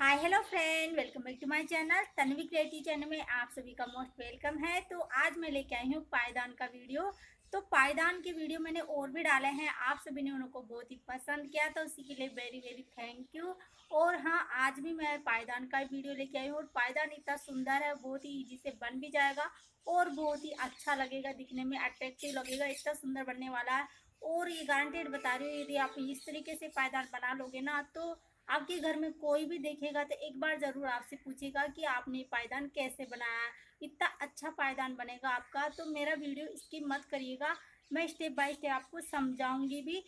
Hi hello friend welcome back to my channel Tanvi creative channel में आप सभी का मोस्ट वेलकम है तो आज मैं लेके आई हूँ पायदान का वीडियो तो पायदान के वीडियो मैंने और भी डाले हैं आप सभी ने उनको बहुत ही पसंद किया तो उसी के लिए वेरी वेरी थैंक यू और हाँ आज भी मैं पायदान का वीडियो लेके आई हूँ और पायदान इतना सुंदर है बहुत ही ईजी से बन भी जाएगा और बहुत ही अच्छा लगेगा दिखने में अट्रैक्टिव लगेगा इतना सुंदर बनने वाला है और ये गारंटेड बता रही हूँ यदि आप इस तरीके से पायदान बना लोगे ना तो आपके घर में कोई भी देखेगा तो एक बार ज़रूर आपसे पूछेगा कि आपने पायदान कैसे बनाया इतना अच्छा पायदान बनेगा आपका तो मेरा वीडियो इसकी मत करिएगा मैं स्टेप बाय स्टेप आपको समझाऊंगी भी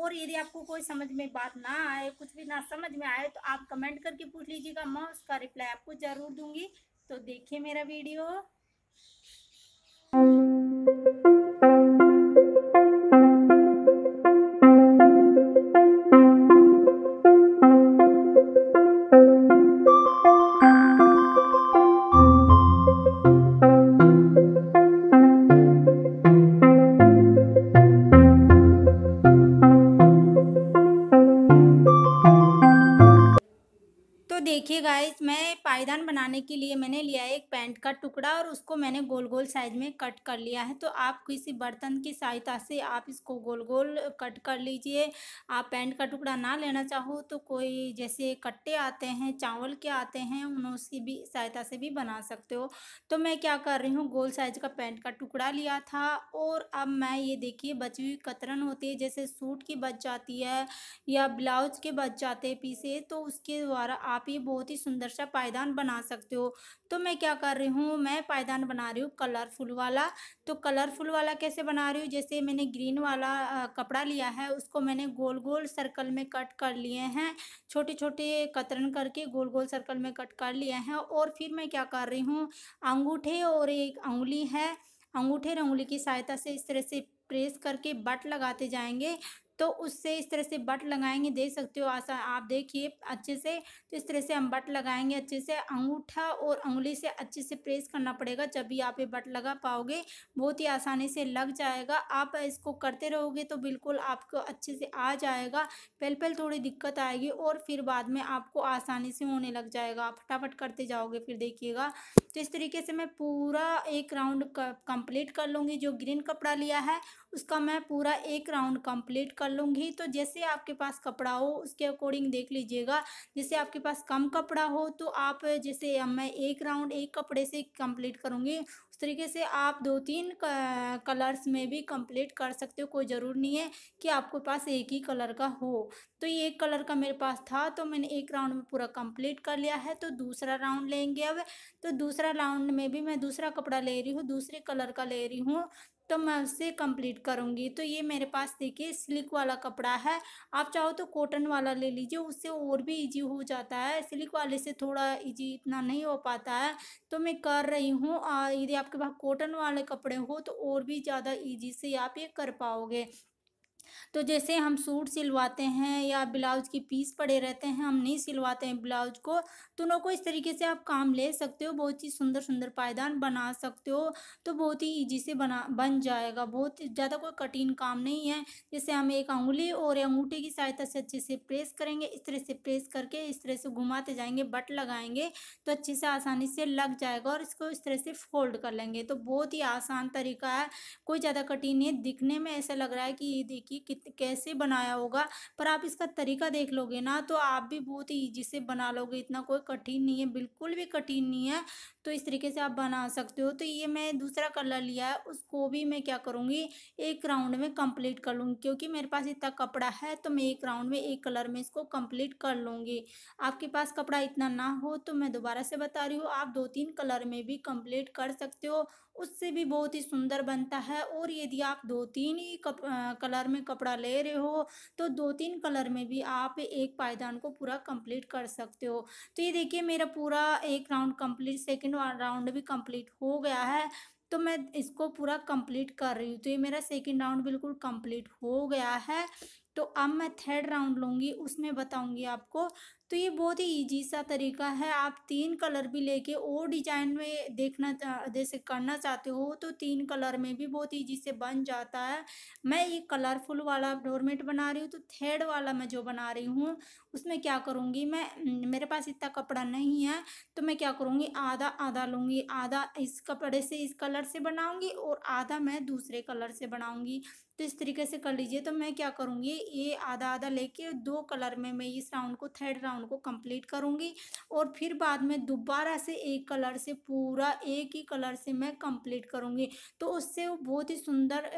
और यदि आपको कोई समझ में बात ना आए कुछ भी ना समझ में आए तो आप कमेंट करके पूछ लीजिएगा मैं उसका रिप्लाई आपको ज़रूर दूंगी तो देखिए मेरा वीडियो Bye. पायदान बनाने के लिए मैंने लिया है एक पैंट का टुकड़ा और उसको मैंने गोल गोल साइज में कट कर लिया है तो आप किसी बर्तन की सहायता से आप इसको गोल गोल कट कर लीजिए आप पैंट का टुकड़ा ना लेना चाहो तो कोई जैसे कट्टे आते हैं चावल के आते हैं उन उसकी भी सहायता से भी बना सकते हो तो मैं क्या कर रही हूँ गोल साइज का पैंट का टुकड़ा लिया था और अब मैं ये देखिए बची हुई कतरन होती है जैसे सूट की बच जाती है या ब्लाउज के बच जाते पीसे तो उसके द्वारा आप ये बहुत ही सुंदर सा पायदान पायदान बना सकते हो तो मैं क्या कर रही हूँ मैं पायदान बना रही हूँ कलरफुल वाला तो कलरफुल वाला कैसे बना रही हूँ जैसे मैंने ग्रीन वाला कपड़ा लिया है उसको मैंने गोल गोल सर्कल में कट कर लिए हैं छोटे छोटे कतरन करके गोल गोल सर्कल में कट कर लिए हैं और फिर मैं क्या कर रही हूँ अंगूठे और एक अंगुली है अंगूठे और अंगुली की सहायता से इस तरह से प्रेस करके बट लगाते जाएंगे तो उससे इस तरह से बट लगाएंगे देख सकते हो आसान आप देखिए अच्छे से तो इस तरह से हम बट लगाएंगे अच्छे से अंगूठा और उंगली से अच्छे से प्रेस करना पड़ेगा जब भी आप ये बट लगा पाओगे बहुत ही आसानी से लग जाएगा आप इसको करते रहोगे तो बिल्कुल आपको अच्छे से आ जाएगा पहले पहले थोड़ी दिक्कत आएगी और फिर बाद में आपको आसानी से होने लग जाएगा फटाफट करते जाओगे फिर देखिएगा तो इस तरीके से मैं पूरा एक राउंड कंप्लीट कर लूँगी जो ग्रीन कपड़ा लिया है उसका मैं पूरा एक राउंड कंप्लीट कर लूँगी तो जैसे आपके पास कपड़ा हो उसके अकॉर्डिंग देख लीजिएगा जैसे आपके पास कम कपड़ा हो तो आप जैसे मैं एक राउंड एक कपड़े से कंप्लीट करूँगी उस तरीके से आप दो तीन कलर्स में भी कंप्लीट कर सकते हो कोई ज़रूर नहीं है कि आपके पास एक ही कलर का हो तो ये एक कलर का मेरे पास था तो मैंने एक राउंड में पूरा कंप्लीट कर लिया है तो दूसरा राउंड लेंगे अब तो दूसरा राउंड में भी मैं दूसरा कपड़ा ले रही हूँ दूसरे कलर का ले रही हूँ तो मैं उससे कंप्लीट करूँगी तो ये मेरे पास देखिए सिल्क वाला कपड़ा है आप चाहो तो कॉटन वाला ले लीजिए उससे और भी इजी हो जाता है सिल्क वाले से थोड़ा इजी इतना नहीं हो पाता है तो मैं कर रही हूँ यदि आपके पास कॉटन वाले कपड़े हो तो और भी ज़्यादा ईजी से आप ये कर पाओगे तो जैसे हम सूट सिलवाते हैं या ब्लाउज की पीस पड़े रहते हैं हम नहीं सिलवाते हैं ब्लाउज को तो उन को इस तरीके से आप काम ले सकते हो बहुत ही सुंदर सुंदर पायदान बना सकते हो तो बहुत ही ईजी से बना बन जाएगा बहुत ज़्यादा कोई कठिन काम नहीं है जैसे हम एक अंगुली और अंगूठे की सहायता से अच्छे से प्रेस करेंगे इस तरह से प्रेस करके इस तरह से घुमाते जाएंगे बट लगाएंगे तो अच्छे से आसानी से लग जाएगा और इसको इस तरह से फोल्ड कर लेंगे तो बहुत ही आसान तरीका है कोई ज़्यादा कठिन नहीं दिखने में ऐसा लग रहा है कि ये देखिए कि कित कैसे बनाया होगा पर आप इसका तरीका देख लोगे ना तो आप भी बहुत ही ईजी से बना लोगे इतना कोई कठिन नहीं है बिल्कुल भी कठिन नहीं है तो इस तरीके से आप बना सकते हो तो ये मैं दूसरा कलर लिया है उसको भी मैं क्या करूँगी एक राउंड में कम्प्लीट कर लूँगी क्योंकि मेरे पास इतना कपड़ा है तो मैं एक राउंड में एक कलर में इसको कंप्लीट कर लूँगी आपके पास कपड़ा इतना ना हो तो मैं दोबारा से बता रही हूँ आप दो तीन कलर में भी कंप्लीट कर सकते हो उससे भी बहुत ही सुंदर बनता है और यदि आप दो तीन ही कप, आ, कलर में कपड़ा ले रहे हो तो दो तीन कलर में भी आप एक पायदान को पूरा कंप्लीट कर सकते हो तो ये देखिए मेरा पूरा एक राउंड कंप्लीट सेकंड राउंड भी कंप्लीट हो गया है तो मैं इसको पूरा कंप्लीट कर रही हूँ तो ये मेरा सेकंड राउंड बिल्कुल कंप्लीट हो गया है तो अब मैं थर्ड राउंड लूँगी उसमें बताऊँगी आपको तो ये बहुत ही ईजी सा तरीका है आप तीन कलर भी लेके और डिजाइन में देखना जैसे करना चाहते हो तो तीन कलर में भी बहुत ईजी से बन जाता है मैं ये कलरफुल वाला डोरमेट बना रही हूँ तो थेड वाला मैं जो बना रही हूँ उसमें क्या करूँगी मैं मेरे पास इतना कपड़ा नहीं है तो मैं क्या करूँगी आधा आधा लूँगी आधा इस कपड़े से इस कलर से बनाऊँगी और आधा मैं दूसरे कलर से बनाऊँगी तो इस तरीके से कर लीजिए तो मैं क्या करूँगी ये आधा आधा लेके दो कलर में मैं इस राउंड को थर्ड राउंड उनको कंप्लीट करूँगी और फिर बाद में दोबारा से एक कलर से पूरा एक ही कलर से मैं कंप्लीट करूँगी तो उससे वो बहुत ही सुंदर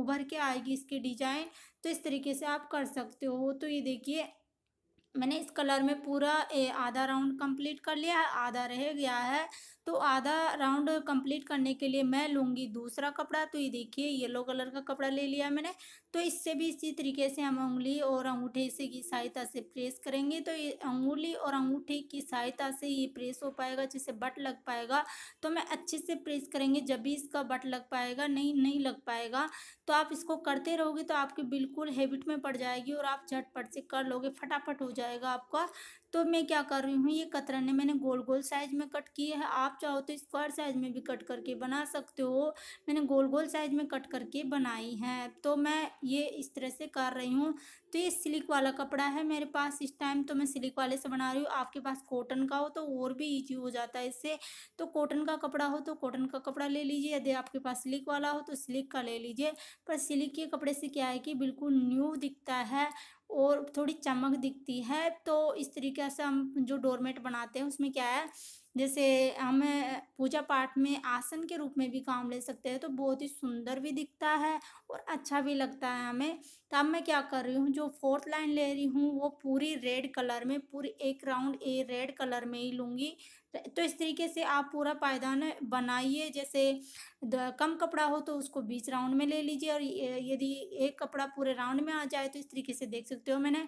उभर के आएगी इसकी डिजाइन तो इस तरीके से आप कर सकते हो तो ये देखिए मैंने इस कलर में पूरा आधा राउंड कंप्लीट कर लिया है आधा रह गया है तो आधा राउंड कंप्लीट करने के लिए मैं लूँगी दूसरा कपड़ा तो ये देखिए येलो कलर का कपड़ा ले लिया मैंने तो इससे भी इसी तरीके से हम उंगली और अंगूठे से की सहायता से प्रेस करेंगे तो ये अंगुली और अंगूठे की सहायता से ये प्रेस हो पाएगा जिससे बट लग पाएगा तो मैं अच्छे से प्रेस करेंगे जब भी इसका बट लग पाएगा नहीं नहीं लग पाएगा तो आप इसको करते रहोगे तो आपकी बिल्कुल हैबिट में पड़ जाएगी और आप झटपट से कर लोगे फटाफट हो जाए जाएगा आपका तो मैं क्या कर रही हूँ ये कतरने मैंने गोल गोल साइज में कट किए हैं आप चाहो तो स्क्वायर साइज में भी कट करके बना सकते हो मैंने गोल गोल साइज में कट करके बनाई हैं तो मैं ये इस तरह से कर रही हूँ तो ये सिल्क वाला कपड़ा है मेरे पास इस टाइम तो मैं सिल्क वाले से बना रही हूँ आपके पास कॉटन का हो तो और भी ईजी हो जाता है इससे तो कॉटन का कपड़ा हो तो कॉटन का कपड़ा ले लीजिए यदि आपके पास सिल्क वाला हो तो सिल्क का ले लीजिए पर सिल्क के कपड़े से क्या है कि बिल्कुल न्यू दिखता है और थोड़ी चमक दिखती है तो इस तरीके से हम जो डोरमेट बनाते हैं उसमें क्या है जैसे हम पूजा पाठ में आसन के रूप में भी काम ले सकते हैं तो बहुत ही सुंदर भी दिखता है और अच्छा भी लगता है हमें तो अब मैं क्या कर रही हूँ जो फोर्थ लाइन ले रही हूँ वो पूरी रेड कलर में पूरी एक राउंड ए रेड कलर में ही लूँगी तो इस तरीके से आप पूरा पायदान बनाइए जैसे कम कपड़ा हो तो उसको बीच राउंड में ले लीजिए और यदि एक कपड़ा पूरे राउंड में आ जाए तो इस तरीके से देख सकते हो मैंने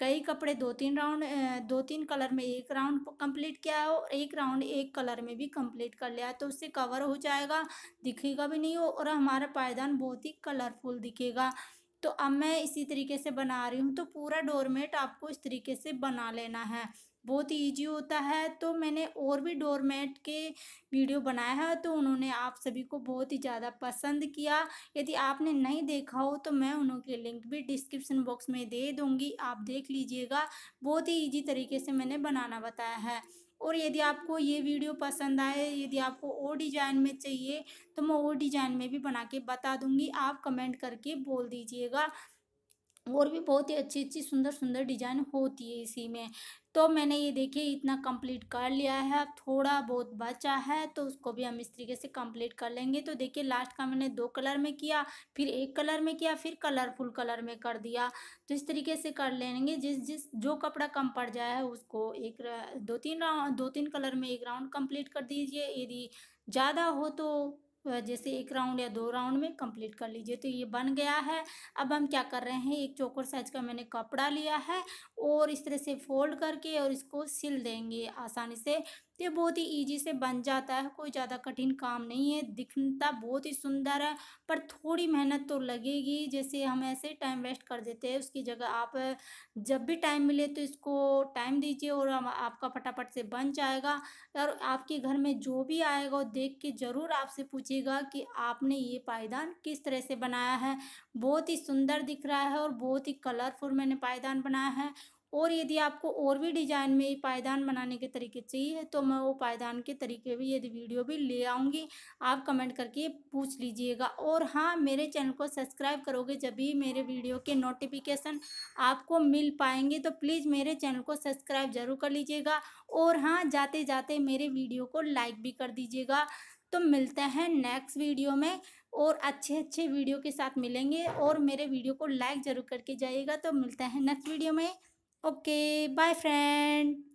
कई कपड़े दो तीन राउंड दो तीन कलर में एक राउंड कंप्लीट किया हो और एक राउंड एक कलर में भी कंप्लीट कर लिया है तो उससे कवर हो जाएगा दिखेगा भी नहीं हो और हमारा पायदान बहुत ही कलरफुल दिखेगा तो अब मैं इसी तरीके से बना रही हूँ तो पूरा डोरमेट आपको इस तरीके से बना लेना है बहुत ही ईजी होता है तो मैंने और भी डोरमेट के वीडियो बनाया है तो उन्होंने आप सभी को बहुत ही ज़्यादा पसंद किया यदि आपने नहीं देखा हो तो मैं उनके लिंक भी डिस्क्रिप्शन बॉक्स में दे दूँगी आप देख लीजिएगा बहुत ही ईजी तरीके से मैंने बनाना बताया है और यदि आपको ये वीडियो पसंद आए यदि आपको और डिज़ाइन में चाहिए तो मैं और डिज़ाइन में भी बना के बता दूँगी आप कमेंट करके बोल दीजिएगा और भी बहुत ही अच्छी अच्छी सुंदर सुंदर डिजाइन होती है इसी में तो मैंने ये देखिए इतना कंप्लीट कर लिया है अब थोड़ा बहुत बचा है तो उसको भी हम इस तरीके से कंप्लीट कर लेंगे तो देखिए लास्ट का मैंने दो कलर में किया फिर एक कलर में किया फिर कलरफुल कलर में कर दिया तो इस तरीके से कर लेंगे जिस जिस जो कपड़ा कम पड़ जाए उसको एक दो तीन राउंड दो तीन कलर में एक राउंड कम्प्लीट कर दीजिए यदि ज़्यादा हो तो जैसे एक राउंड या दो राउंड में कंप्लीट कर लीजिए तो ये बन गया है अब हम क्या कर रहे हैं एक चोकर साइज का मैंने कपड़ा लिया है और इस तरह से फोल्ड करके और इसको सिल देंगे आसानी से तो ये बहुत ही ईजी से बन जाता है कोई ज़्यादा कठिन काम नहीं है दिखता बहुत ही सुंदर है पर थोड़ी मेहनत तो लगेगी जैसे हम ऐसे टाइम वेस्ट कर देते हैं उसकी जगह आप जब भी टाइम मिले तो इसको टाइम दीजिए और आपका फटाफट से बन जाएगा और आपके घर में जो भी आएगा वो देख के ज़रूर आपसे पूछेगा कि आपने ये पायदान किस तरह से बनाया है बहुत ही सुंदर दिख रहा है और बहुत ही कलरफुल मैंने पायदान बनाया है और यदि आपको और भी डिजाइन में पायदान बनाने के तरीके चाहिए तो मैं वो पायदान के तरीके भी यदि वीडियो भी ले आऊँगी आप कमेंट करके पूछ लीजिएगा और हाँ मेरे चैनल को सब्सक्राइब करोगे जब भी मेरे वीडियो के नोटिफिकेशन आपको मिल पाएंगे तो प्लीज़ मेरे चैनल को सब्सक्राइब ज़रूर कर लीजिएगा और हाँ जाते जाते मेरे वीडियो को लाइक भी कर दीजिएगा तो मिलते हैं नेक्स्ट वीडियो में और अच्छे अच्छे वीडियो के साथ मिलेंगे और मेरे वीडियो को लाइक ज़रूर करके जाइएगा तो मिलते हैं नेक्स्ट वीडियो में Okay, bye friend.